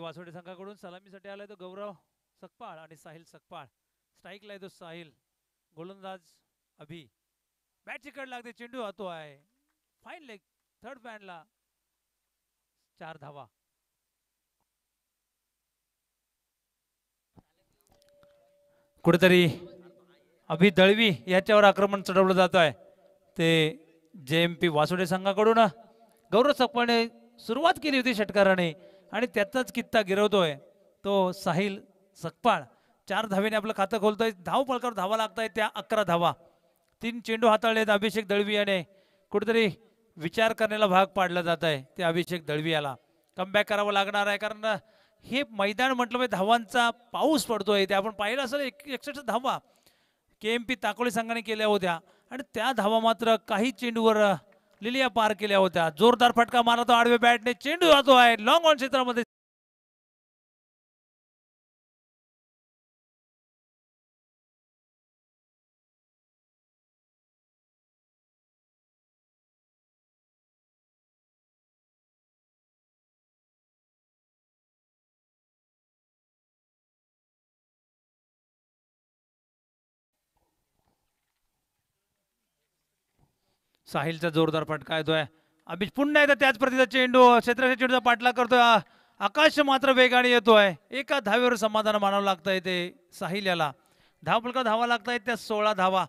वासोडे संघाकडून सलामीसाठी आलाय तो गौरव सकपाळ आणि साहिल सकपाळ स्ट्राईकला तो साहिल गोलंदाज अभि बॅट चिकट लागते चेंडू आहे फाईन लेग थर्ड बॅनला चार धावा कुठेतरी अभि दळवी याच्यावर आक्रमण चढवलं जात आहे ते जे एम पी वासुडे संघाकडून गौरव सकपाळने सुरुवात केली होती षटकाराने आणि त्याचाच कित्ता गिरवतोय तो साहिल सकपाळ चार धावेने आपलं खातं खोलतोय धाव पळकावर धावा लागत आहेत त्या अकरा धावा तीन चेंडू हाताळलेत अभिषेक दळवी याने कुठेतरी विचार करण्याला भाग पाडला जात आहे ते अभिषेक दळवी याला कमबॅक करावं लागणार आहे कारण हे मैदान म्हटलं म्हणजे धावांचा पाऊस पडतोय ते आपण पाहिलं असेल एक एकसष्ट धावा के एम पी ताकोळी संघाने केल्या होत्या आणि त्या धावा मात्र काही चेंडूवर लिलिया पार केल्या होत्या जोरदार फटका मारतो आडवे बॅटने चेंडू जातो आहे लॉंग ऑन क्षेत्रामध्ये साहिलचा जोरदार फटका येतोय अभिष पुन्हा एकदा त्याच प्रतिचा चेंडू क्षेत्राच्या चेंडूचा पाठला करतोय आकाश मात्र वेगाने येतोय एका धावेवर समाधान मानावं लागतंय ते साहिल याला फुलका धावा आहेत त्या सोळा धावा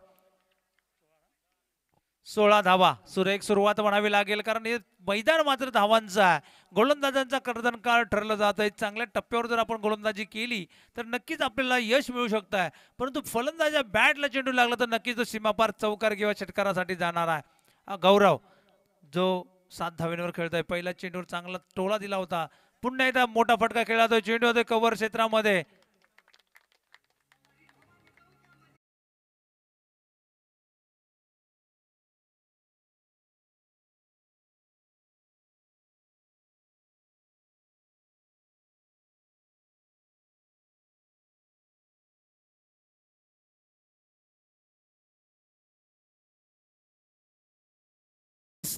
सोळा धावा सुरेख सुरुवात म्हणावी लागेल कारण हे मैदान मात्र धावांचं आहे गोलंदाजांचा कर्दन काळ ठरलं जात आहे चांगल्या टप्प्यावर जर आपण गोलंदाजी केली तर नक्कीच आपल्याला यश मिळू शकत आहे परंतु फलंदाजा बॅटला चेंडू लागला तर नक्कीच तो सीमापार चौकार किंवा षटकारासाठी जाणार आहे गौरव जो सात धावेंवर खेळतोय पहिला चेंडूवर चांगला टोला दिला होता पुन्हा एकदा मोठा फटका खेळला तो चेंडू होते कव्हर क्षेत्रामध्ये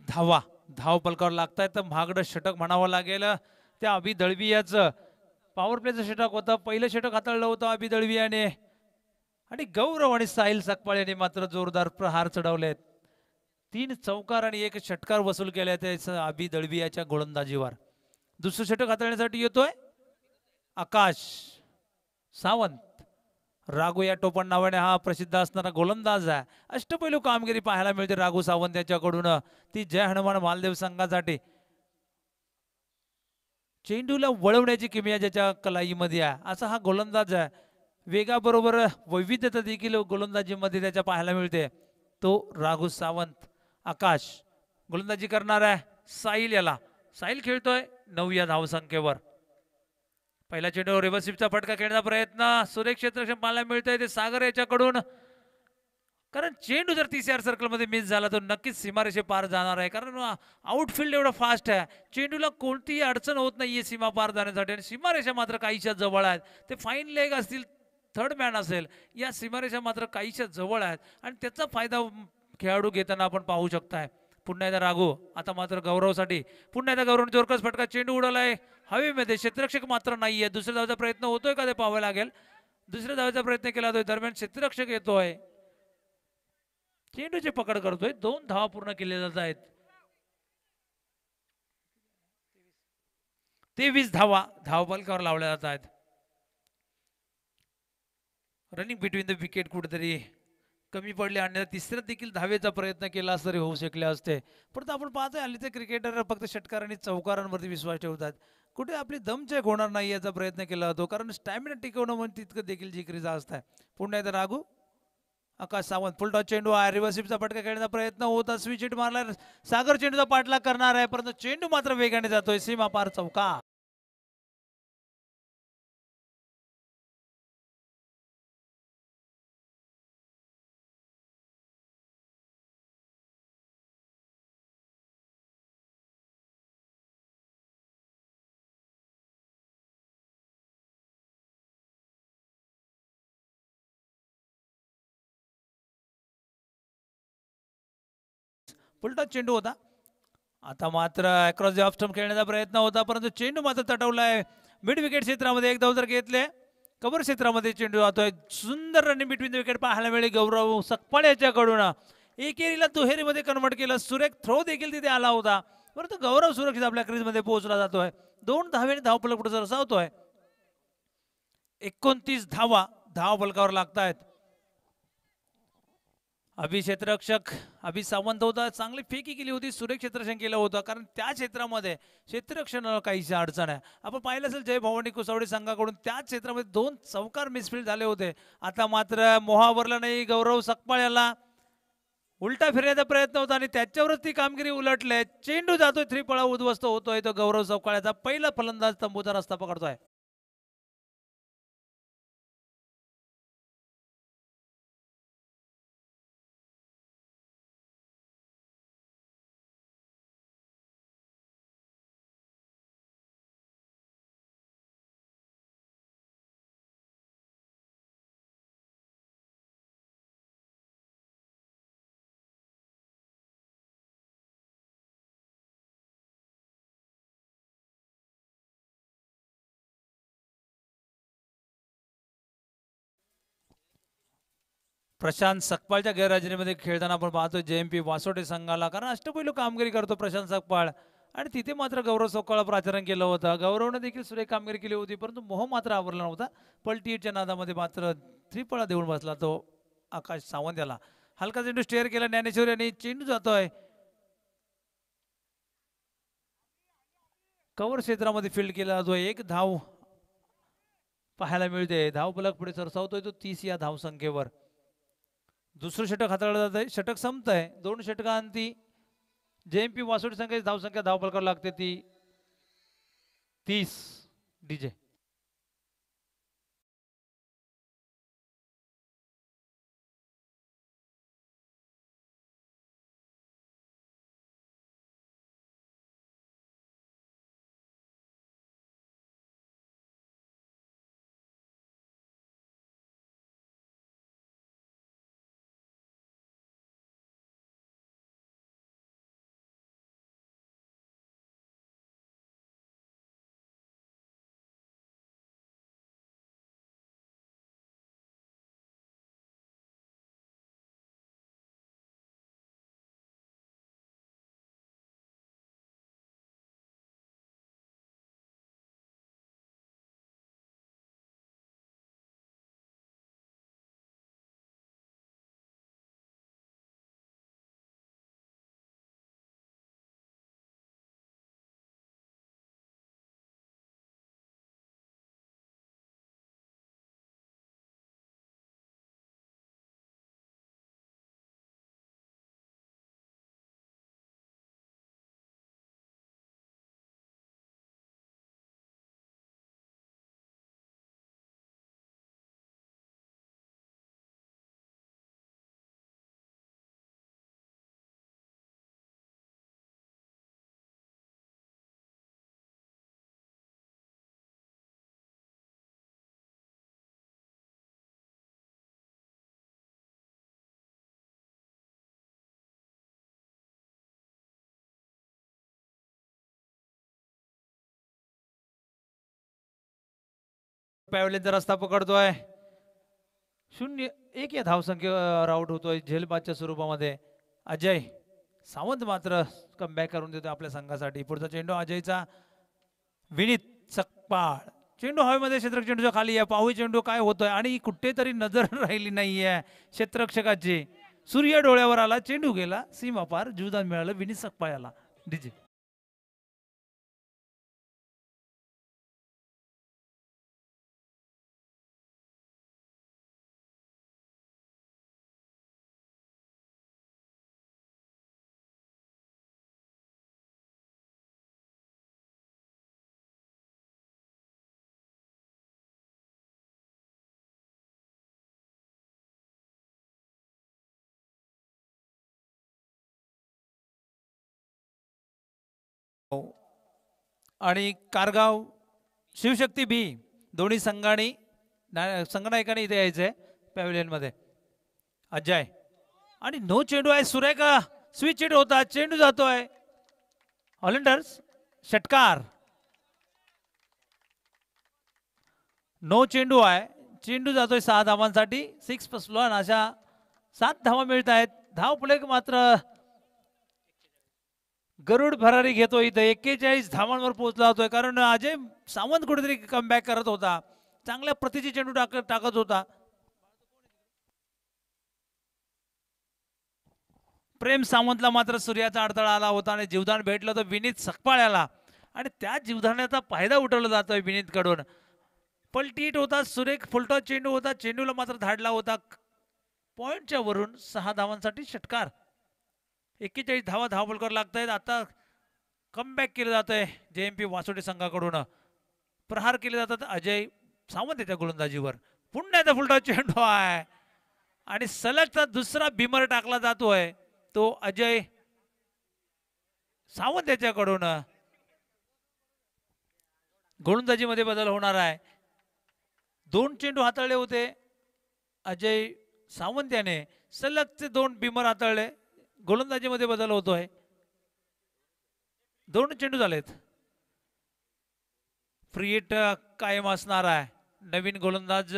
धावा धाव पलकावर आहे तर महागडं षटक म्हणावं लागेल त्या अभि दळवी याचं पॉवर प्लेचं षटक होतं पहिलं षटक हाताळलं होतं अभि दळवी आणि गौरव आणि साहिल सकपाळ यांनी मात्र जोरदार प्रहार चढवलेत तीन चौकार आणि एक षटकार वसूल केले आहेत अभि दळवी गोलंदाजीवर दुसरं षटक हाताळण्यासाठी येतोय आकाश सावंत राघू या टोपण नावाने हा प्रसिद्ध असणारा गोलंदाज आहे अष्टपैलू कामगिरी पाहायला मिळते राघू सावंत यांच्याकडून ती जय हनुमान मालदेव संघासाठी चेंडूला वळवण्याची किमया ज्याच्या कलाईमध्ये आहे असा हा गोलंदाज आहे वेगाबरोबर वैविध्यता देखील गोलंदाजीमध्ये त्याच्या पाहायला मिळते तो राघू सावंत आकाश गोलंदाजी करणार आहे साहिल याला साहिल खेळतोय नऊ या धावसंख्येवर पहिला चेंडू रिव्हर्सिपचा फटका खेळण्याचा प्रयत्न सुरेख क्षेत्र पाहायला मिळतोय ते सागर याच्याकडून कारण चेंडू जर टी सी आर सर्कलमध्ये मिस झाला तर नक्कीच सीमारेषे पार जाणार आहे कारण आउटफील्ड एवढा फास्ट आहे चेंडूला कोणतीही अडचण होत नाहीये सीमा पार जाण्यासाठी आणि सीमारेषा मात्र काहीच्या जवळ आहेत ते फाईन लेग असतील थर्ड मॅन असेल या सीमारेषा मात्र काहीच्या जवळ आहेत आणि त्याचा फायदा खेळाडू घेताना आपण पाहू शकताय पुन्हा एकदा राघू आता मात्र गौरवसाठी पुन्हा एकदा गौरव जोरकस फटका चेंडू उडाला हवेमध्ये क्षेत्ररक्षक मात्र नाहीये दुसऱ्या धावाचा प्रयत्न होतोय का ते पाहावं लागेल दुसऱ्या धावाचा प्रयत्न केला जातोय दरम्यान क्षेत्ररक्षक येतोय चेंडूची पकड करतोय दोन धावा पूर्ण केल्या जात आहेत तेवीस धावा धावपालकावर लावल्या जात आहेत रनिंग बिटवीन द विकेट कुठेतरी कमी पडले आणि तिसऱ्या देखील धावेचा प्रयत्न केला तरी होऊ शकले असते परंतु आपण पाहतोय हल्लीचे क्रिकेटर फक्त षटकार आणि चौकारांवरती विश्वास ठेवतात कुठे आपली दमचेक होणार नाही याचा प्रयत्न केला जातो कारण स्टॅमिना टिकवणं म्हणजे तितकं देखील जिकरी जास्त आहे पुन्हा एकदा रागू आकाश सावंत फुल चेंडू आहे रिव्हर्सिपचा फटका खेळण्याचा प्रयत्न होता स्वी मारला सागर चेंडूचा पाठलाग करणार आहे परंतु चेंडू मात्र वेगाने जातोय सीमा पार चौका उलटा चेंडू होता आता मात्र अक्रॉस द ऑफस्टम खेळण्याचा प्रयत्न होता परंतु चेंडू मात्र तटवला आहे मिड विकेट क्षेत्रामध्ये एक जर घेतले कबर क्षेत्रामध्ये चेंडू जातोय सुंदर रनिंग बिटवीन द विकेट पाहायला मिळेल गौरव सकपाळ याच्याकडून एकेरीला दुहेरीमध्ये कन्वर्ट केलं सुरेख थ्रो देखील तिथे आला होता परंतु गौरव सुरक्षित आपल्या क्रीजमध्ये पोहोचला जातोय दोन धावेने धावपलक पुढे सावतोय एकोणतीस धावा धाव फलकावर लागतायत अभि क्षेत्ररक्षक अभि सावंत होता चांगली फेकी केली होती सुरेख क्षेत्ररक्षण केलं होतं कारण त्या क्षेत्रामध्ये क्षेत्ररक्षणाला काहीशी अडचण आहे आपण पाहिलं असेल जय भवानी कुसावडी संघाकडून त्याच क्षेत्रामध्ये दोन चौकार मिसफील्ड झाले होते आता मात्र मोहावरला नाही गौरव सकपाळ याला उलटा फिरण्याचा प्रयत्न होता आणि त्याच्यावरच ती कामगिरी उलटले चेंडू जातोय थ्री पळा होतोय तो गौरव चौकाळ्याचा पहिला फलंदाज तंबूचा रस्ता पकडतोय प्रशांत सकपाळच्या गैरहजेरीमध्ये खेळताना आपण पाहतो जे एम पी वासोटे संघाला कारण अष्टपैलू कामगिरी करतो प्रशांत सकपाळ आणि तिथे मात्र गौरव सोकाळा प्राचारण केलं होतं गौरवनं देखील सुरेख कामगिरी केली होती परंतु मोह मात्र आवरला नव्हता पलटीच्या नादामध्ये मात्र त्रिपळा देऊन बसला तो आकाश सावंत याला हलका चेंडू स्टेअर केला ज्ञानेश्वर यांनी चेंडू जातोय कवर क्षेत्रामध्ये फील्ड केला जो एक धाव पाहायला मिळते धाव फलक पुढे सरसावतोय तो तीस या धाव संख्येवर दुसरं षटक हाताळलं जात आहे षटक संपत आहे दोन षटकांती जे एम पी वासोडी संघाची धावसंख्या धावपल लागते ती तीस डीजे पॅवलेनचा रस्ता पकडतोय शून्य एक या धावसंख्य राऊट होतोय झेलबादच्या स्वरूपामध्ये अजय सावंत मात्र कमबॅक करून देतो आपल्या संघासाठी पुढचा चेंडू अजयचा विनीत सकपाळ चेंडू हवेमध्ये क्षेत्रक चेंडूच्या खाली आहे पाहू चेंडू काय होतोय आणि कुठेतरी नजर राहिली नाहीये क्षेत्रक्षकाची सूर्य डोळ्यावर आला चेंडू गेला सीमा पार जुदान मिळालं विनीत सकपाळ आला डीजे हो. आणि कारगाव शिवशक्ती बी दोन्ही संघांनी संघनायकाने इथे यायचं आहे मध्ये अजय आणि नो चेंडू आहे सुरेखा स्वीच चेंडू होता चेंडू जातोय हॉलंडर्स षटकार नो चेंडू आहे चेंडू जातोय सहा धावांसाठी सिक्स प्लस वन अशा सात धावा मिळत आहेत धाव पुढे मात्र गरुड भरारी घेतो इथं एक्केचाळीस धावांवर पोहोचला होतोय कारण अजय सावंत कुठेतरी कमबॅक करत होता चांगल्या प्रतीची चेंडू टाक टाकत होता प्रेम सावंतला मात्र सूर्याचा अडथळा आला होता आणि जीवधान भेटलं होतं विनीत सकपाळ्याला आणि त्या जीवदानाचा फायदा उठवला जातोय कडून पलटीट होता सुरेख फुलटा चेंडू होता चेंडूला मात्र धाडला होता पॉइंटच्या वरून सहा धावांसाठी षटकार एक्केचाळीस धावा धावबोल करावं लागत आहेत आता कमबॅक केलं जात आहे जे एम पी वासोटे संघाकडून प्रहार केले जातात अजय सावंत याच्या गोलंदाजीवर पुन्हा फुलटा चेंडू आहे आणि सलगचा दुसरा बिमर टाकला जातोय तो अजय सावंत याच्याकडून गोलंदाजीमध्ये बदल होणार आहे दोन चेंडू हाताळले होते अजय सावंत याने सलगचे दोन बिमर हाताळले गोलंदाजीमध्ये बदल होतोय दोन चेंडू झालेत फ्री कायम असणार आहे नवीन गोलंदाज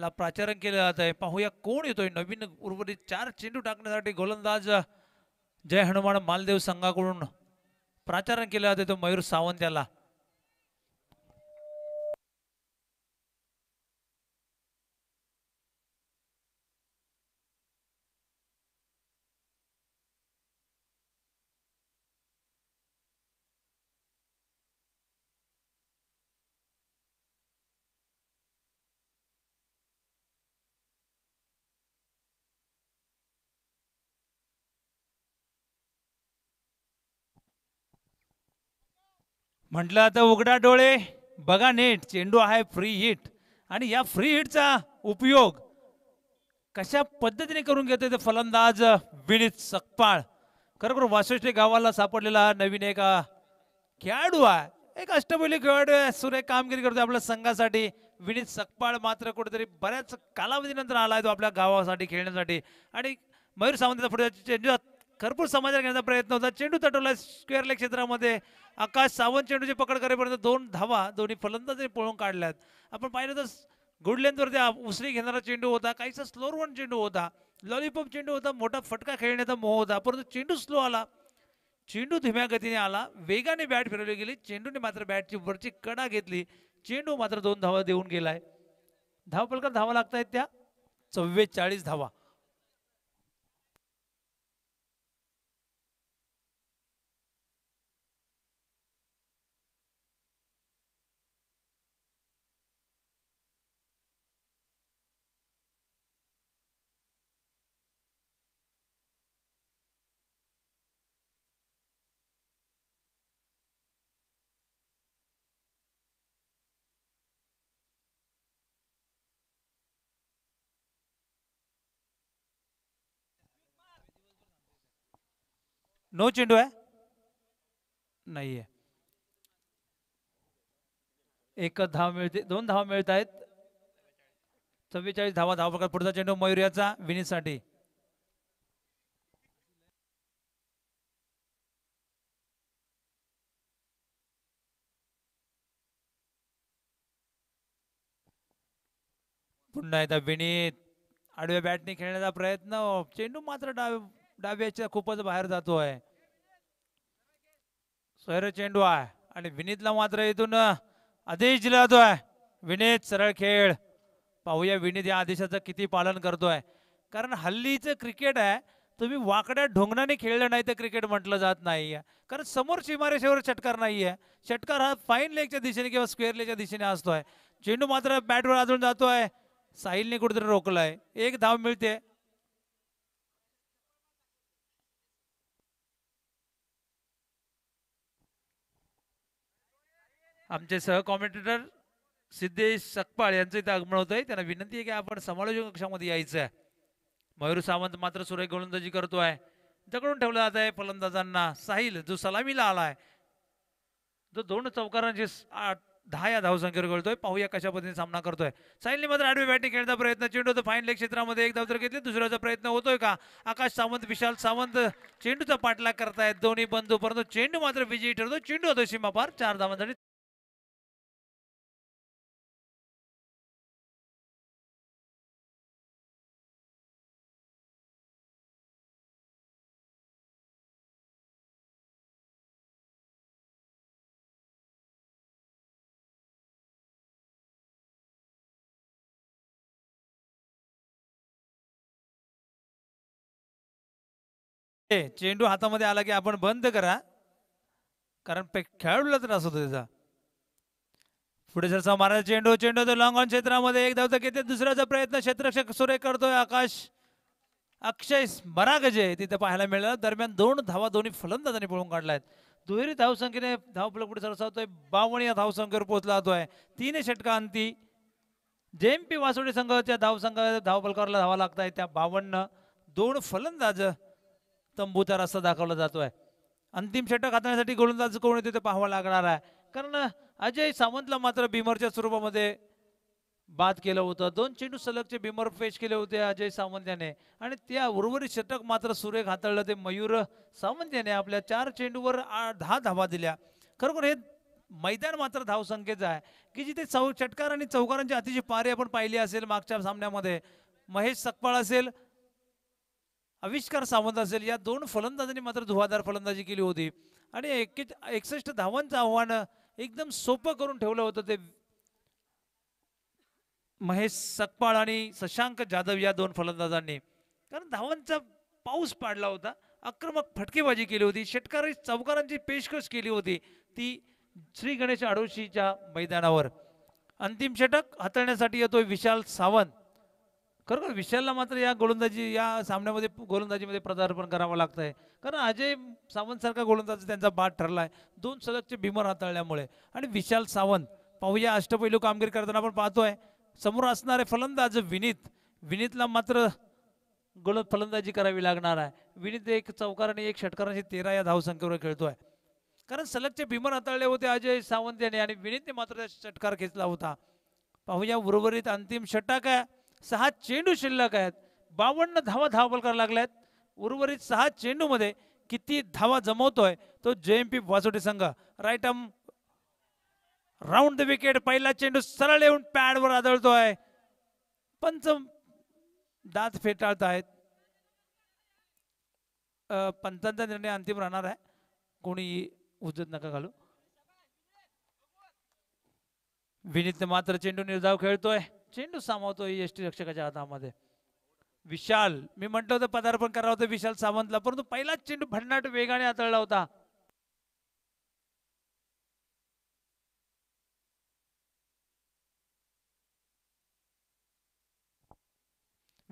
ला प्राचारण केलं जात आहे पाहूया कोण येतोय नवीन उर्वरित चार चेंडू टाकण्यासाठी गोलंदाज जय हनुमान मालदेव संघाकडून प्राचारण केलं जाते तो मयूर सावंत याला म्हटलं आता उघडा डोळे बघा नेट चेंडू आहे फ्री हिट आणि या फ्री हिटचा उपयोग कशा पद्धतीने करून घेतोय ते फलंदाज विनीत सकपाळ खरोखर वाशिष्ठी गावाला सापडलेला नवीन एका खेळाडू आहे एक अष्टपैली खेळाडू आहे सुरे कामगिरी करतोय आपल्या संघासाठी विनीत सकपाळ मात्र कुठेतरी बऱ्याच कालावधीनंतर आला आहे तो आपल्या गावासाठी खेळण्यासाठी आणि मयूर सामंत पुढे चेंडू खरपूर समाजाला घेण्याचा प्रयत्न होता चेंडू तटवला स्क्वेअर लेग क्षेत्रामध्ये आकाश सावंत चेंडूची पकड करेपर्यंत दोन धावा दोन्ही फलंदाजांनी पळून काढल्यात आपण पाहिलं तर गुड लेंथवरती उसरी घेणारा चेंडू होता काहीसा स्लो रन चेंडू होता लॉलीपॉप चेंडू होता मोठा फटका खेळण्याचा मोह होता परंतु चेंडू स्लो आला चेंडू धीम्या गतीने आला वेगाने बॅट फिरवली गेली चेंडूने मात्र बॅटची वरची कडा घेतली चेंडू मात्र दोन धावा देऊन गेलाय धावपलकर धावा लागतायत त्या चव्वेचाळीस धावा नो चेंडू आहे नाहीये आहे एकच धाव मिळते दोन धाव मिळत आहेत चव्वेचाळीस धावा धाव प्रकार पुढचा चेंडू मयूर विनीत साठी पुन्हा एकदा विनीत आडव्या बॅटने खेळण्याचा प्रयत्न चेंडू मात्र डाव डाव्याच्या खूपच बाहेर जातोय सोयर चेंडू आहे आणि विनीतला मात्र इथून आदेश दिला आहे विनीत सरळ खेळ पाहूया विनीत या आदेशाचं किती पालन करतोय कारण हल्लीचं क्रिकेट आहे तुम्ही वाकड्या ढोंगणाने खेळलं नाही तर क्रिकेट म्हटलं जात नाही कारण समोर सीमारेषेवर षटकार नाही आहे हा फाईन लेगच्या दिशेने किंवा स्क्वेअर लेगच्या दिशेने असतोय चेंडू मात्र बॅटवर अजून जातोय साहिलने कुठेतरी रोखलाय एक धाव मिळते आमचे सहकॉमेंटेटर सिद्धेश सकपाळ यांचं इथं आगमन होत आहे त्यांना विनंती आहे की आपण समालोचक कक्षामध्ये यायचं आहे मयूर सावंत मात्र सुरेख गोलंदाजी करतो आहे जकडून ठेवलं जात आहे फलंदाजांना साहिल जो सलामीला आला आहे जो दोन चौकारांचे दहा या धावसंख्येवर खेळतोय पाहूया कशा पद्धतीने सामना करतोय साहिलने मात्र आडवी बॅटिंग खेळण्याचा प्रयत्न चेंडू तर फाईन लेग क्षेत्रामध्ये एक धाव तर दुसऱ्याचा प्रयत्न होतोय का आकाश सावंत विशाल सावंत चेंडूचा पाठलाग करतायत दोन्ही बंधू परंतु चेंडू मात्र विजयी ठरतो चेंडू होतो सीमापार चार धावांसाठी चेंडू हातामध्ये आला की आपण बंद करा कारण खेळाडूला त्रास होतो त्याचा पुढे सरसा मारायचा चेंडू चेंडू तो लॉंग ऑन क्षेत्रामध्ये एक धावता घेते दुसऱ्याचा प्रयत्न क्षेत्ररक्षक सुरे करतोय आकाश अक्षय बरा गजे तिथे पाहायला मिळालं दरम्यान दोन धावा दोन्ही फलंदाजांनी पळून काढला आहेत दुहेरी धावसंख्येने धावपल पुढे सरसावतोय बावन्न या धावसंख्येवर पोहोचला जातोय तीन षटकांती जेएमपी वासोडी संघाच्या धावसंघ फलकावरला धावा लागत आहे त्या बावन्न दोन फलंदाज तंबूचा रस्ता दाखवला जातो आहे अंतिम षटक हाताळण्यासाठी गोलंदाज कोण येते ते पाहावं लागणार आहे कारण अजय सावंतला मात्र बिमरच्या स्वरूपामध्ये बाद केलं होतं दोन चेंडू सलगचे बिमर पेश केले होते अजय सावंत याने आणि त्या उर्वरित षटक मात्र सुरेख हाताळलं ते मयूर सावंत याने आपल्या चार चेंडूवर दहा धावा दिल्या खरोखर हे मैदान मात्र धावसंख्येचं आहे की जिथे चौ षटकार आणि चौकारांची अतिशय पारी आपण पाहिली असेल मागच्या सामन्यामध्ये महेश सकपाळ असेल आविष्कार सावंत असेल या दोन फलंदाजांनी मात्र धुवाधार फलंदाजी केली होती आणि एक एकसष्ट धावांचं आव्हान एकदम सोपं करून ठेवलं होतं ते महेश सकपाळ आणि शशांक जाधव या दोन फलंदाजांनी कारण धावांचा पाऊस पाडला होता आक्रमक फटकेबाजी केली होती षटकारी चौकारांची पेशकश केली होती ती श्री गणेश आडोशीच्या मैदानावर अंतिम षटक हाताळण्यासाठी येतोय विशाल सावंत खरोखर विशालला मात्र या गोलंदाजी या सामन्यामध्ये गोलंदाजीमध्ये पदार्पण करावं लागतंय आहे कारण अजय सावंतसारखा गोलंदाज त्यांचा बाद ठरला आहे दोन सलगचे भीमर हाताळल्यामुळे आणि विशाल सावंत पाहूया अष्टपैलू कामगिरी करताना आपण पाहतोय समोर असणारे फलंदाज विनीत विनीतला मात्र गोल फलंदाजी करावी लागणार आहे विनीत एक चौकार आणि एक षटकार अशी तेरा या धावसंख्येवर खेळतोय कारण सलगचे भीमर हाताळले होते अजय सावंत यांनी आणि विनीतने मात्र षटकार घेतला होता पाहूया उर्वरित अंतिम षटक आहे सहा चेंडू शिल्लक आहेत बावन्न धावा लागल्या आहेत उर्वरित सहा चेंडूमध्ये किती धावा जमवतोय तो जे एम पी वासोटी संघ राईट राऊंड द विकेट पहिला चेंडू सरळ येऊन पॅडवर आदळतोय पंच दात फेटाळत आहेत पंचांचा निर्णय अंतिम राहणार आहे कोणी उजत नका घालू विनीत मात्र चेंडू निर्धाव खेळतोय चेंडू सामावतो एस टी रक्षकाच्या हातामध्ये विशाल मी म्हटलं होतं पदार्पण करावं होतं विशाल सावंतला परंतु पहिलाच चेंडू भन्नाट वेगाने आतळला होता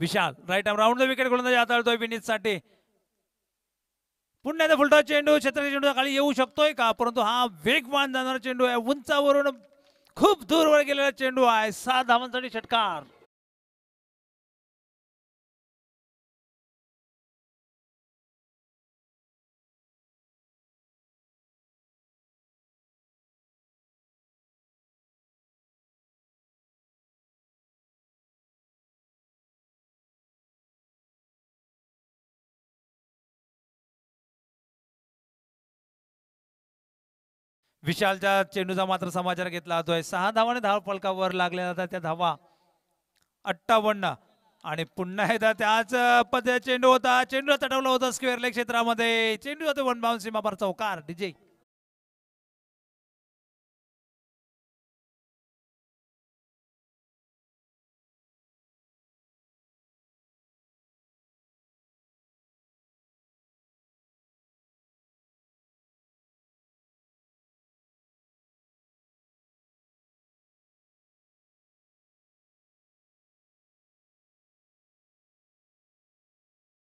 Vishal right round the wicket घडून आतळतोय विनीत साठी पुन्हा फुलटा चेंडू छत्रपती चेंडू खाली येऊ शकतोय का परंतु हा वेगवान जाणारा चेंडू आहे उंचावरून खूप दूरवर गेलेला चेंडू आहे सात धावांसाठी षटकार विशालच्या चेंडूचा मात्र समाचार घेतला जातोय सहा धावाने धाव फलकावर लागल्या जातात त्या धावा अठ्ठावन्न आणि पुन्हा एकदा त्याच पद चेंडू होता चेंडू तटवला होता स्क्वेअर लेग क्षेत्रामध्ये चेंडू होतो वन बाउन्स पर चौकार डीजे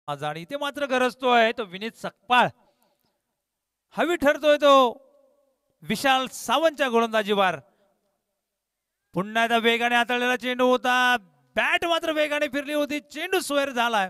आज आणि इथे मात्र गरजतोय तो विनीत सकपाळ हवी ठरतोय तो विशाल सावंतच्या गोलंदाजीवर पुन्हा एकदा वेगाने आतळलेला चेंडू होता बॅट मात्र वेगाने फिरली होती चेंडू सोयर झालाय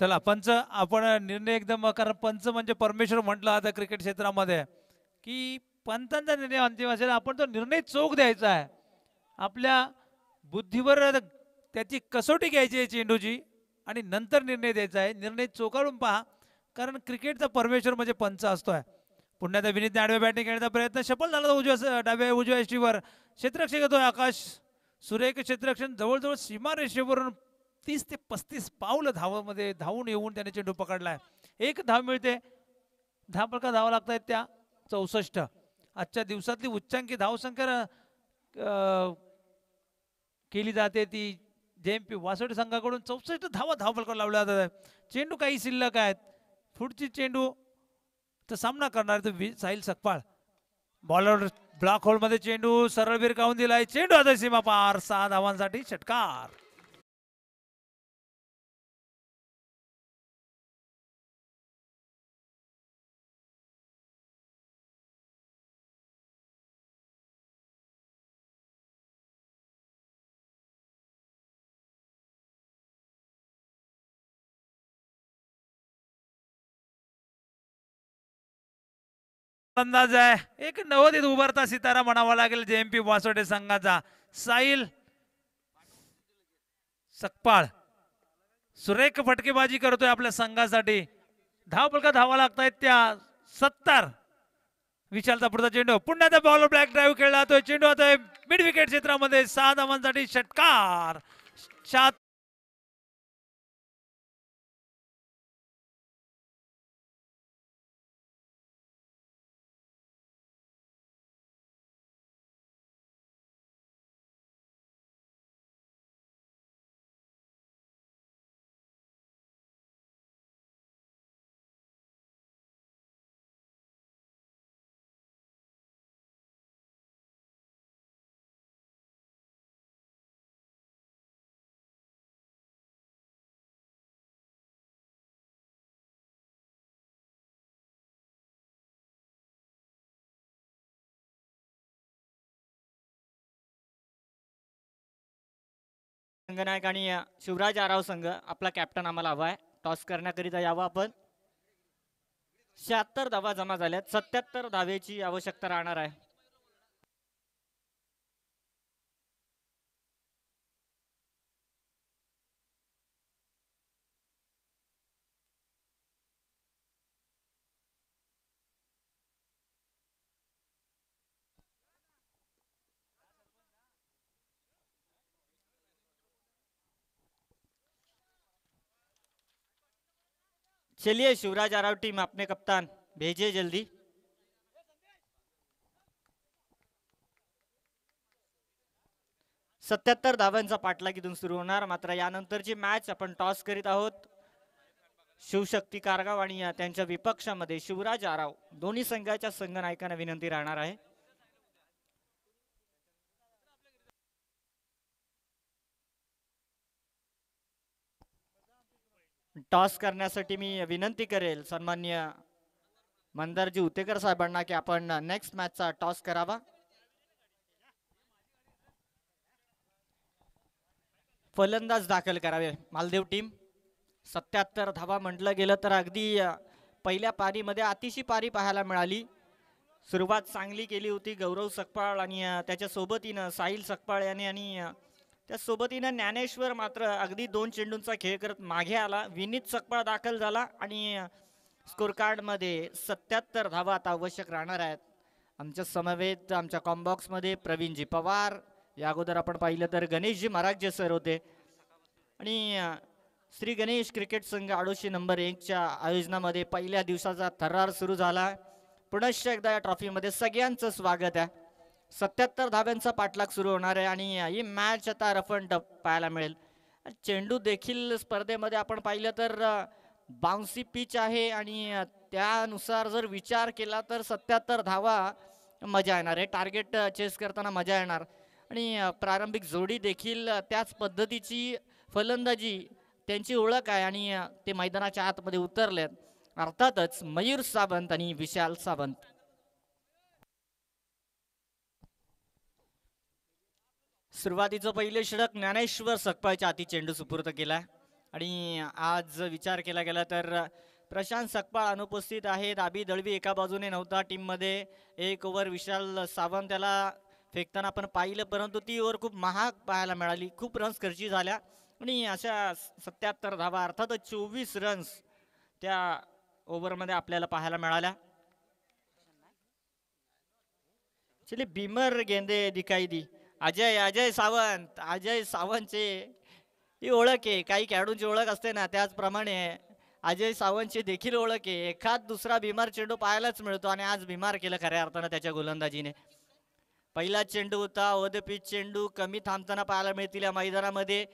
चला पंच आपण निर्णय एकदम कारण पंच म्हणजे परमेश्वर म्हटलं आता क्रिकेट क्षेत्रामध्ये की पंचांचा निर्णय अंतिम असेल आपण तो निर्णय चोख द्यायचा आहे आपल्या बुद्धीवर त्याची कसोटी घ्यायची आहे चेंडूची आणि नंतर निर्णय द्यायचा आहे निर्णय चोकाळून पहा कारण क्रिकेटचा परमेश्वर म्हणजे पंच असतो आहे पुण्यात विनीतने आडव्या बॅटिंग घेण्याचा प्रयत्न शपल झाला उजव्या डाव्या उजव्या एष्टीवर क्षेत्रक्षक आकाश आकाश सुरेख क्षेत्रक्षण जवळजवळ सीमारेषेवरून तीस ते पस्तीस पावलं धावामध्ये धावून येऊन त्याने चेंडू पकडलाय एक धाव मिळते दहा पडका धावा लागत आहेत त्या चौसष्ट आजच्या दिवसातली उच्चांकी धावसंख्या केली जाते ती जे एम पी वासोडी संघाकडून चौसष्ट धावा धावपलकर लावल्या जातात चेंडू काही शिल्लक आहेत पुढची चेंडू तर सामना करणार तो साहिल सकपाळ बॉलर ब्लॉक होलमध्ये चेंडू सरळवीर काहून दिलाय चेंडू आता सीमा पार सहा धावांसाठी षटकार फलंदाज आहे एक नवोदित उभारता सितारा म्हणावा लागेल जेएमपी वासोडे संघाचा साहिल सकपाळ सुरेख फटकेबाजी करतोय आपल्या संघासाठी धाव पलका धावा लागतायत त्या सत्तर विशालचा पुढचा चेंडू पुन्हा त्या ब्लॅक ड्राईव्ह खेळला जातोय चेंडू आता मिड विकेट क्षेत्रामध्ये सहा धावांसाठी षटकार सात संघनायक आणि शिवराज आराव संघ आपला कॅप्टन आम्हाला हवा आहे टॉस करण्याकरिता यावं आपण शहात्तर धावा जमा झाल्यात सत्याहत्तर धावेची आवश्यकता राहणार आहे चलिए शिवराज आराव टीम अपने कप्तान भेजिए जल्दी सत्याहत्तर धावांचा किधून सुरू होणार मात्र यानंतरची मॅच आपण टॉस करीत आहोत शिवशक्ती कारगाव आणि त्यांच्या विपक्षामध्ये शिवराज आराव दोन्ही संघाच्या संघ नायकांना विनंती राहणार आहे टॉस करण्यासाठी मी विनंती करेल सन्मान्य मंदारजी उतेकर साहेबांना की आपण नेक्स्ट मॅचचा टॉस करावा फलंदाज दाखल करावे मालदेव टीम सत्याहत्तर धावा म्हटलं गेलं तर अगदी पहिल्या पारीमध्ये अतिशय पारी पाहायला मिळाली सुरुवात चांगली केली होती गौरव सकपाळ आणि त्याच्यासोबतीनं साहिल सकपाळ याने आणि त्या सोबतीनं ज्ञानेश्वर मात्र अगदी दोन चेंडूंचा खेळ करत मागे आला विनीत सकपाळ दाखल झाला आणि स्कोर कार्डमध्ये सत्याहत्तर धावा आता आवश्यक राहणार आहेत आमच्या समवेत आमच्या कॉम्बॉक्समध्ये प्रवीणजी पवार या अगोदर आपण पाहिलं तर गणेशजी जे सर होते आणि श्री गणेश क्रिकेट संघ आडोशी नंबर एकच्या आयोजनामध्ये पहिल्या दिवसाचा थरार सुरू झाला पुनश्च एकदा या ट्रॉफीमध्ये सगळ्यांचं स्वागत आहे सत्याहत्तर धाब्यांचा पाठलाग सुरू होणार आहे आणि ही मॅच आता रफ अँड पाहायला मिळेल चेंडू देखील स्पर्धेमध्ये आपण पाहिलं तर बाउन्सी पिच आहे आणि त्यानुसार जर विचार केला तर सत्याहत्तर धावा मजा येणार आहे टार्गेट चेस करताना मजा येणार आणि प्रारंभिक जोडी देखील त्याच पद्धतीची फलंदाजी त्यांची ओळख आहे आणि ते मैदानाच्या आतमध्ये उतरलेत अर्थातच मयूर सावंत आणि विशाल सावंत सुरुवातीचं पहिले षडक ज्ञानेश्वर सकपाळच्या हाती चेंडू सुपूर्त केला आणि आज विचार केला गेला तर प्रशांत सकपाळ अनुपस्थित आहेत आबी दळवी एका बाजूने नव्हता टीममध्ये एक ओव्हर विशाल सावंत त्याला फेकताना आपण पाहिलं परंतु ती ओव्हर खूप महाग पाहायला मिळाली खूप रन्स खर्ची झाल्या आणि अशा सत्याहत्तर धावा अर्थातच चोवीस रन्स त्या ओव्हरमध्ये आपल्याला पाहायला मिळाल्या चले बीमर गेंदे दिखाई दी अजय अजय सावंत अजय सावंतचे ही ओळख आहे काही खेळाडूंची ओळख असते ना त्याचप्रमाणे अजय सावंतची देखील ओळख आहे एखाद दुसरा भीमार चेंडू पाहायलाच मिळतो आणि आज भीमार केलं खऱ्या अर्थानं त्याच्या गोलंदाजीने पहिला चेंडू होता ओदपी चेंडू कमी थांबताना पाहायला मिळतील या मैदानामध्ये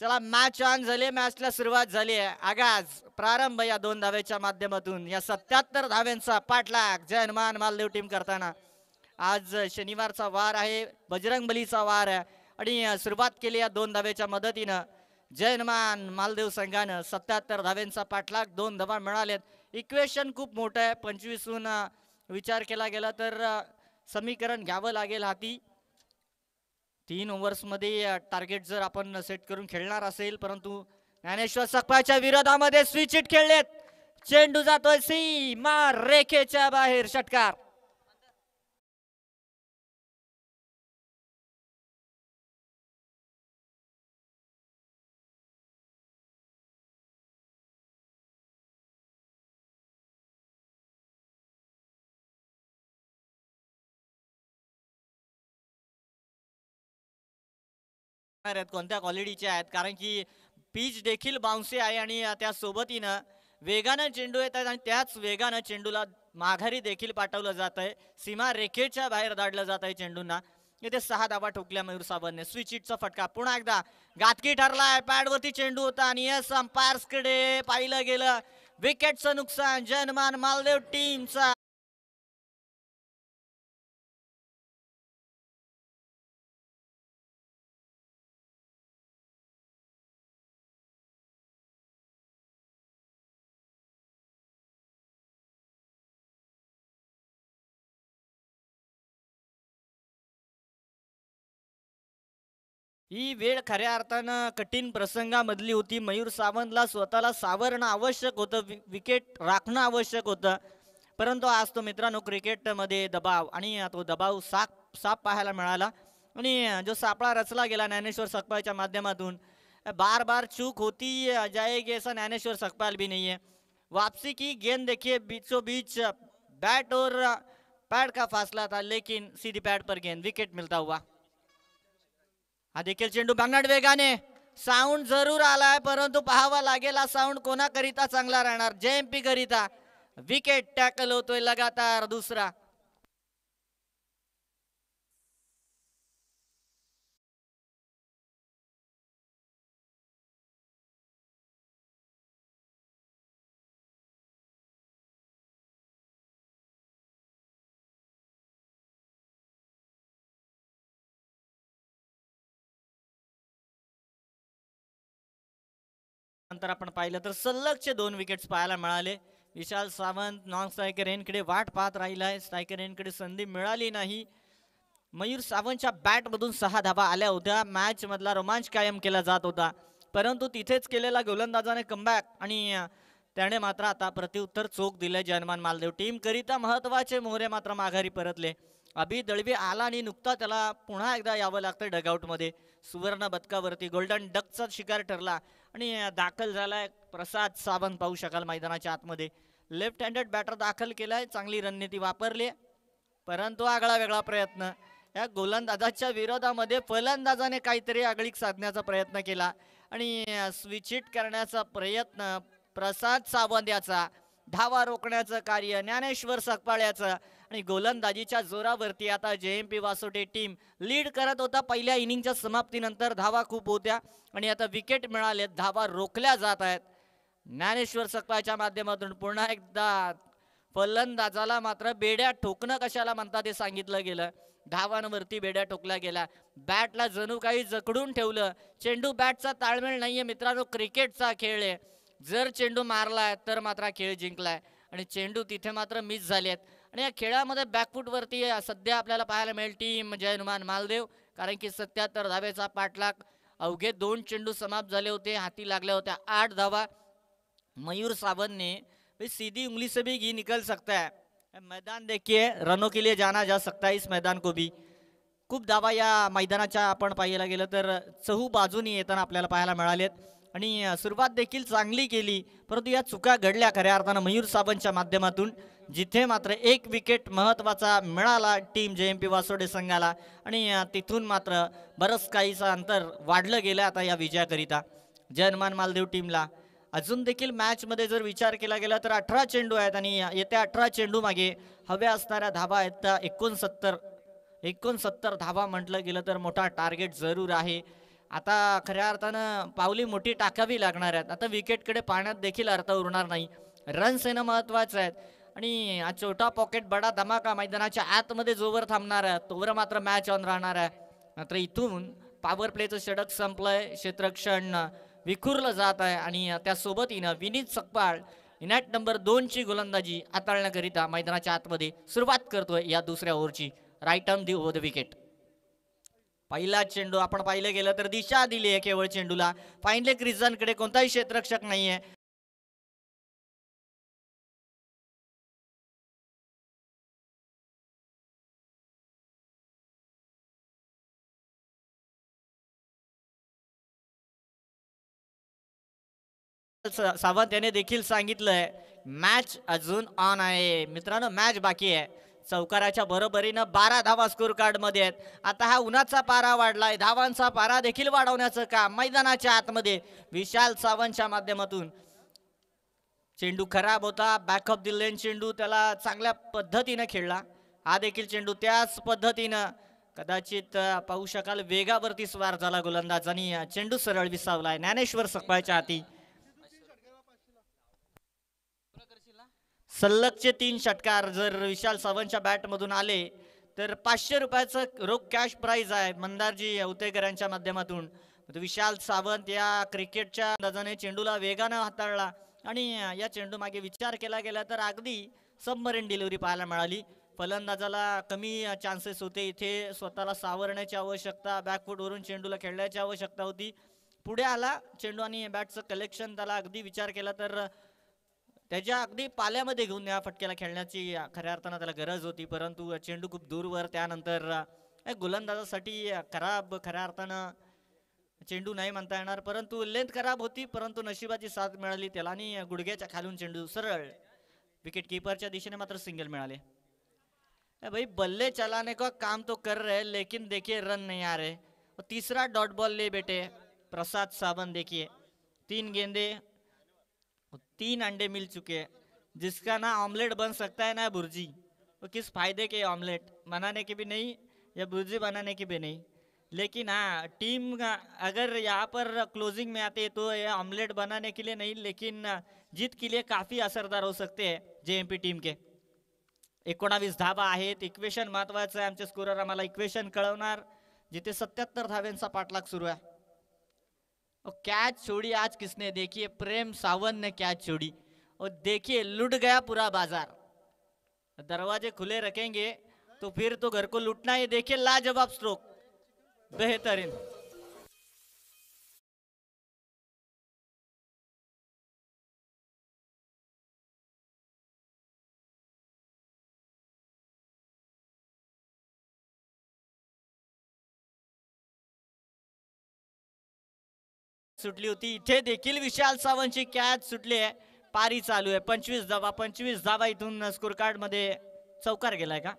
चला मॅच ऑन झाले मॅचला सुरुवात झाली आहे आगाज प्रारंभ या दोन धाव्याच्या माध्यमातून या सत्याहत्तर धाव्यांचा पाठलाग जनमान मालदेव टीम करताना आज शनिवारचा वार आहे बजरंग बलीचा वार आहे आणि सुरुवात केली या दोन धावेच्या मदतीनं मान मालदेव संघानं सत्याहत्तर धावेंचा पाठलाग दोन धावा मिळाल्यात इक्वेशन खूप मोठं आहे पंचवीसहून विचार केला गेला तर समीकरण घ्यावं लागेल हाती तीन ओव्हर्समध्ये टार्गेट जर आपण सेट करून खेळणार असेल परंतु ज्ञानेश्वर सकपाच्या विरोधामध्ये इट खेळलेत चेंडू जातोय सी मार रेखेच्या बाहेर षटकार आहेत कोणत्या क्वालिटीच्या आहेत कारण की पीच देखील बाउन्सी आहे आणि त्यासोबतीनं वेगानं चेंडू येत आहेत आणि त्याच वेगानं चेंडूला माघारी देखील पाठवलं जात आहे सीमा रेखेच्या बाहेर दाडलं जात आहे चेंडूंना येथे सहा दाबा ठोकल्या मयूर साबरने इटचा फटका पुन्हा एकदा गातकी ठरला आहे पॅडवरती चेंडू होता आणि यस अंपायर्सकडे पाहिलं गेलं विकेटचं नुकसान जनमान मालदेव टीमचा ही वेळ खऱ्या अर्थानं कठीण प्रसंगामधली होती मयूर सावंतला स्वतःला सावरणं आवश्यक होतं वि विकेट राखणं आवश्यक होतं परंतु आज तो मित्रांनो क्रिकेटमध्ये दबाव आणि तो दबाव साप साप पाहायला मिळाला आणि जो सापळा रचला गेला ज्ञानेश्वर सकपाळच्या माध्यमातून बार बार चूक होती जाएगी असा ज्ञानेश्वर सकपाल भी नाही आहे वापसी की गेंद देखिए बीचों बीच बॅट और पॅड का फासला था लेकिन सीधी पॅड पर गेंद विकेट मिळता हुआ हा देखील चेंडू भांगड वेगाने साऊंड जरूर आलाय परंतु पाहावा लागेल हा साऊंड कोणाकरिता चांगला राहणार जेएमपी करिता विकेट टॅकल होतोय लगातार दुसरा त्यानंतर आपण पाहिलं तर सल्लगचे दोन विकेट्स पाहायला मिळाले विशाल सावंत नॉन स्ट्रायकर एनकडे वाट पाहत राहिला आहे स्ट्रायकर एनकडे संधी मिळाली नाही मयूर सावंतच्या बॅटमधून सहा धाबा आल्या होत्या मॅचमधला रोमांच कायम केला जात होता परंतु तिथेच केलेला गोलंदाजाने कमबॅक आणि त्याने मात्र आता प्रत्युत्तर चोख दिले जयमान मालदेव टीमकरिता महत्त्वाचे मोहरे मात्र माघारी परतले अभि दळवी आला आणि नुकता त्याला पुन्हा एकदा यावं लागतं डगआउटमध्ये सुवर्ण बदकावरती गोल्डन डकचा शिकार ठरला आणि दाखल झालाय प्रसाद सावंत पाहू शकाल मैदानाच्या आतमध्ये लेफ्ट हँडेड बॅटर दाखल केलाय चांगली रणनीती वापरली परंतु आगळा वेगळा प्रयत्न या गोलंदाजाच्या विरोधामध्ये फलंदाजाने काहीतरी आगळीक साधण्याचा प्रयत्न केला आणि स्विचिट करण्याचा प्रयत्न प्रसाद सावंत याचा धावा रोखण्याचं कार्य ज्ञानेश्वर सकपाळ आणि गोलंदाजीच्या जोरावरती आता जे M P Vasote team lead करत होता पहिल्या इनिंगच्या समाप्तीनंतर धावा खूप होत्या आणि आता विकेट मिळालेत धावा रोखल्या जात आहेत ज्ञानेश्वर सकपाच्या माध्यमातून पुन्हा एकदा फलंदाजाला मात्र बेड्या ठोकणं कशाला म्हणतात हे सांगितलं गेलं धावांवरती बेड्या ठोकल्या गेल्या बॅटला जणू काही जखडून ठेवलं चेंडू बॅटचा ताळमेळ नाहीये मित्रांनो क्रिकेटचा खेळ आहे जर चेंडू मारलाय तर मात्र खेळ जिंकलाय आणि चेंडू तिथे मात्र मिस झालेत आणि या खेळामध्ये बॅकफूटवरती सध्या आपल्याला पाहायला मिळेल टीम जयनुमान मालदेव कारण की सत्याहत्तर धावेचा पाठलाग अवघे दोन चेंडू समाप्त झाले होते हाती लागल्या होत्या आठ धावा मयूर सावंतने म्हणजे सीधी उंगली से भी घी निकल सकता है मैदान देखिए रनों के लिए जाना जा सकता है इस मैदान को भी खूप धावा या मैदानाच्या आपण पाहायला गेलं तर चहू बाजूनी येताना आपल्याला पाहायला मिळालेत आणि सुरुवात देखील चांगली केली परंतु या चुका घडल्या खऱ्या अर्थानं मयूर साबणच्या माध्यमातून जिथे मात्र एक विकेट महत्त्वाचा मिळाला टीम जे एम पी वासोडे संघाला आणि तिथून मात्र बरंच काहीचं अंतर वाढलं गेलं आता या विजयाकरिता जनमान मालदेव टीमला अजून देखील मॅचमध्ये जर विचार केला गेला तर अठरा चेंडू आहेत आणि येत्या अठरा चेंडू मागे हव्या असणाऱ्या धाबा आहेत त्या एकोणसत्तर एकोणसत्तर धाबा म्हटलं गेलं तर मोठा टार्गेट जरूर आहे आता खऱ्या अर्थानं पावली मोठी टाकावी लागणार आहेत आता विकेटकडे पाहण्यात देखील अर्थ उरणार नाही रन्स येणं महत्त्वाचं आहेत आणि छोटा पॉकेट बडा धमाका मैदानाच्या आतमध्ये जोवर थांबणार आहे तोवर मात्र मॅच ऑन राहणार आहे मात्र इथून पॉवर प्लेचं षडक संपलंय क्षेत्रक्षण विखुरलं जात आहे आणि त्यासोबत इनं विनीत सकपाळ इनॅट नंबर दोनची गोलंदाजी हाताळण्याकरिता मैदानाच्या आतमध्ये सुरुवात करतोय या दुसऱ्या ओव्हरची राईट आर्म दी द विकेट पहिला चेंडू आपण पाहिलं गेलं तर दिशा दिली आहे केवळ चेंडूला फाईनले क्रिझनकडे कोणताही क्षेत्ररक्षक नाहीये सावंत याने देखील सांगितलंय मॅच अजून ऑन आहे मित्रांनो मॅच बाकी आहे चौकाराच्या बरोबरीनं बारा धावा स्कोर कार्ड मध्ये आहेत आता हा उन्हाचा पारा वाढलाय धावांचा पारा देखील वाढवण्याचं काम मैदानाच्या आतमध्ये विशाल सावंतच्या माध्यमातून चेंडू खराब होता बॅकअप दिले चेंडू त्याला चांगल्या पद्धतीनं खेळला हा देखील चेंडू त्याच पद्धतीनं कदाचित पाहू शकाल वेगावरती स्वार झाला गोलंदाज चेंडू सरळ विसावलाय ज्ञानेश्वर सकाळच्या हाती सल्लगचे तीन षटकार जर विशाल सावंतच्या बॅटमधून आले तर पाचशे रुपयाचं रोख कॅश प्राईज आहे मंदारजी अवतेकरांच्या माध्यमातून विशाल सावंत या क्रिकेटच्या अंदाजाने चेंडूला वेगानं हाताळला आणि या चेंडू मागे विचार केला गेला तर अगदी सबमरीन डिलिव्हरी पाहायला मिळाली फलंदाजाला कमी चान्सेस होते इथे स्वतःला सावरण्याची आवश्यकता बॅकफूटवरून चेंडूला खेळण्याची आवश्यकता होती पुढे आला चेंडू आणि बॅटचं कलेक्शन त्याला अगदी विचार केला तर त्याच्या अगदी पाल्यामध्ये घेऊन या फटक्याला खेळण्याची खऱ्या अर्थानं त्याला गरज होती परंतु चेंडू खूप दूरवर त्यानंतर गोलंदाजासाठी खराब खऱ्या अर्थानं चेंडू नाही म्हणता येणार परंतु लेंथ खराब होती परंतु नशिबाची साथ मिळाली त्याला आणि गुडघ्याच्या खालून चेंडू सरळ विकेट किपरच्या दिशेने मात्र सिंगल मिळाले भाई बल्ले चलाने का काम तो कर रहे लेकिन देखिए रन नहीं आ रहे और तीसरा डॉट बॉल ले बेटे प्रसाद सावंत देखिए तीन गेंदे तीन अंडे मिल चुके हैं जिसका ना ऑमलेट बन सकता है ना भुर्जी वो किस फायदे के ऑमलेट बनाने के भी नहीं या भुर्जी बनाने के भी नहीं लेकिन हाँ टीम अगर यहाँ पर क्लोजिंग में आते तो ये ऑमलेट बनाने के लिए नहीं लेकिन जीत के लिए काफ़ी असरदार हो सकते हैं जे एम पी टीम के एकोणावीस धाबा आहेत इक्वेशन महत्त्वाचं आहे आमच्या स्कोरर आम्हाला इक्वेशन कळवणार जिथे सत्याहत्तर धाब्यांचा पाठलाग सुरू आहे और कैच छोड़ी आज किसने देखिए प्रेम सावन ने कैच छोड़ी और देखिए लुट गया पूरा बाजार दरवाजे खुले रखेंगे तो फिर तो घर को लुटना ही देखिए लाजवाब स्ट्रोक बेहतरीन सुटली होती इथे देखील विशाल सावंतची कॅच सुटली आहे पारी चालू आहे पंचवीस धावा पंचवीस धावा इथून स्कोर कार्ड मध्ये चौकार गेलाय का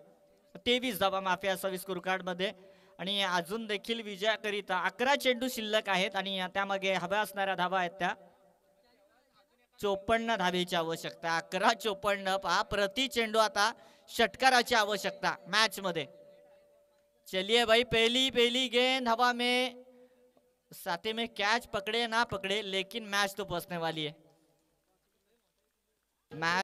तेवीस धावा माफी असावी स्कोर कार्ड मध्ये आणि अजून देखील विजयाकरिता अकरा चेंडू शिल्लक आहेत आणि त्यामागे हव्या असणाऱ्या धावा आहेत त्या चोपन्न धावेची आवश्यकता अकरा चोपन्न पहा प्रति चेंडू आता षटकाराची आवश्यकता मॅच मध्ये चलिए भाई पहिली पहिली गेंद हवा में साथे में कैच पकड़े ना पकड़े लेकिन मैच तो पहुंचने वाली है मैच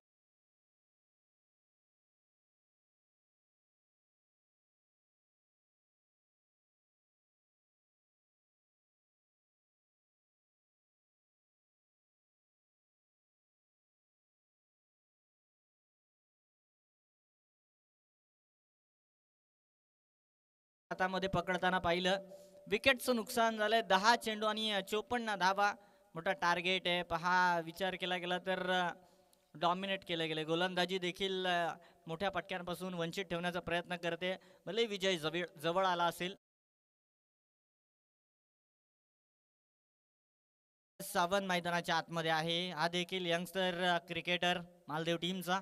हाथ मधे पकड़ता पाहिलं विकेटचं नुकसान झालंय दहा चेंडू आणि चोपन्न धावा मोठा टार्गेट आहे पहा विचार केला गेला तर डॉमिनेट केलं गेले गोलंदाजी देखील मोठ्या पटक्यांपासून वंचित ठेवण्याचा प्रयत्न करते भले विजय जवळ जवळ आला असेल सावंत मैदानाच्या आतमध्ये आहे हा देखील यंगस्टर क्रिकेटर मालदेव टीमचा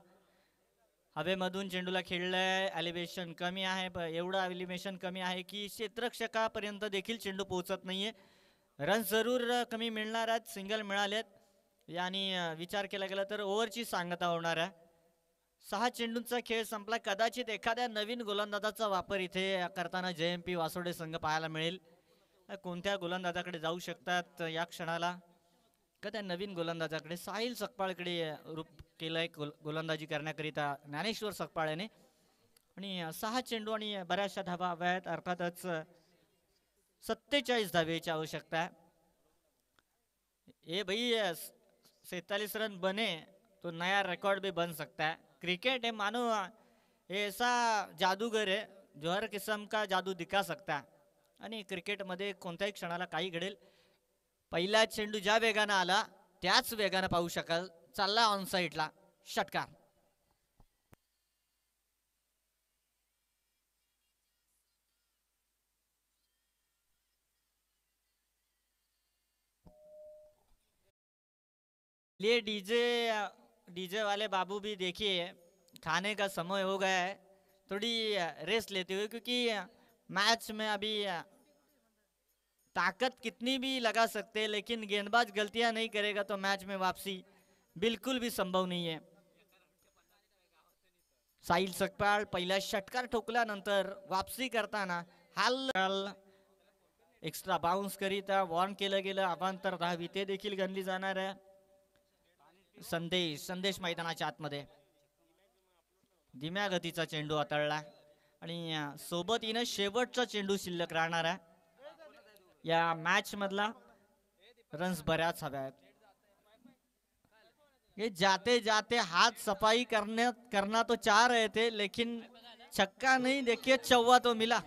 हवेमधून चेंडूला खेळलाय ॲलिव्हेशन कमी आहे प एवढं ॲलिव्हेशन कमी आहे की क्षेत्रक्षकापर्यंत देखील चेंडू पोहोचत नाही आहे रन जरूर कमी मिळणार आहेत सिंगल मिळालेत आणि विचार केला गेला तर ओव्हरची सांगता होणार आहे सहा चेंडूंचा खेळ संपला कदाचित एखाद्या नवीन गोलंदाजाचा वापर इथे करताना जे एम पी वासोडे संघ पाहायला मिळेल कोणत्या गोलंदाजाकडे जाऊ शकतात या क्षणाला का त्या नवीन गोलंदाजाकडे साहिल सकपाळकडे रूप केलं आहे गोल गोलंदाजी करण्याकरिता ज्ञानेश्वर सकपाळ्याने आणि सहा चेंडू आणि बऱ्याचशा धाबा हव्या आहेत अर्थातच सत्तेचाळीस धाब्याची आवश्यकता आहे हे भाई सेताळीस रन बने तो नया रेकॉर्ड भी बन सकता है क्रिकेट हे मानो ऐसा जादूगर है जो हर किस्म का जादू दिखा सकता है आणि क्रिकेटमध्ये कोणत्याही क्षणाला काही घडेल पहिला चेंडू ज्या वेगानं आला त्याच वेगानं पाहू शकाल चालला ऑन साईडला षटकार लिए डीजे डीजे वाले बाबू भी देखिए खाने का समय हो गया है थोड़ी रेस्ट लेते हुए क्योंकि मैच में अभी ताकत कितनी भी लगा सकते हैं लेकिन गेंदबाज गलतियां नहीं करेगा तो मैच में वापसी बिलकुल भी संभव नहीं है साहिल सकपाळ पहिला षटकार ठोकल्यानंतर वापसी करताना हाल एक्स्ट्रा बाउंस करीता वॉर्न केलं गेलं अभांतर राहावी ते देखील गणली जाणार आहे संदेश संदेश मैदानाच्या आतमध्ये धीम्या गतीचा चेंडू हाताळला आणि सोबत येणं शेवटचा चेंडू शिल्लक राहणार आहे या मॅच मधला रन्स बऱ्याच हव्या आहेत ये जाते जाते हाथ सफाई करने करना तो चाह रहे थे लेकिन छक्का नहीं देखिए चौवा तो मिला